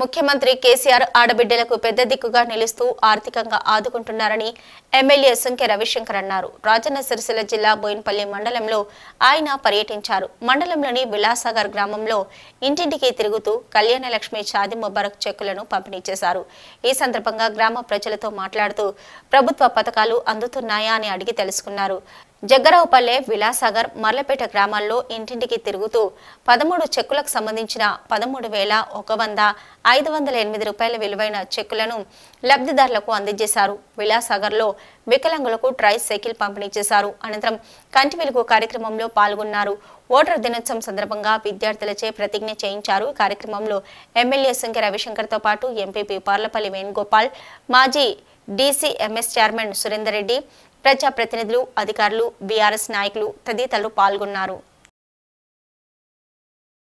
ముఖ్యమంత్రి కేసీఆర్ ఆడబిడ్డలకు పెద్ద దిక్కుగా నిలుస్తూ ఆర్థికంగా ఆదుకుంటున్నారని ఎమ్మెల్యే సుంకె రవిశంకర్ అన్నారు రాజన్న సిరిసిల్ల జిల్లా బోయిన్పల్లి మండలంలో ఆయన పర్యటించారు మండలంలోని విలాసాగర్ గ్రామంలో ఇంటింటికి తిరుగుతూ కళ్యాణలక్ష్మి చాది ముబారక్ చెక్కులను పంపిణీ చేశారు ఈ సందర్భంగా గ్రామ ప్రజలతో మాట్లాడుతూ ప్రభుత్వ పథకాలు అందుతున్నాయా అని అడిగి తెలుసుకున్నారు జగ్గరావుపల్లె విలాసాగర్ మర్లపేట గ్రామాల్లో ఇంటింటికి తిరుగుతూ పదమూడు చెక్కులకు సంబంధించిన పదమూడు వేల ఒక వంద ఐదు వందల ఎనిమిది రూపాయల విలువైన చెక్కులను లబ్ధిదారులకు అందజేశారు విలాసాగర్లో వికలాంగులకు ట్రై సైకిల్ పంపిణీ చేశారు అనంతరం కంటి వెలుగు కార్యక్రమంలో పాల్గొన్నారు ఓటర్ దినోత్సవం సందర్భంగా విద్యార్థులచే ప్రతిజ్ఞ చేయించారు కార్యక్రమంలో ఎమ్మెల్యే రవిశంకర్ రవిశంకర్తో పాటు ఎంపీపీ పార్లపల్లి వేణుగోపాల్ మాజీ ఎంఎస్ చైర్మన్ సురేందర్ రెడ్డి ప్రజాప్రతినిధులు అధికారులు బీఆర్ఎస్ నాయకులు తదితరులు పాల్గొన్నారు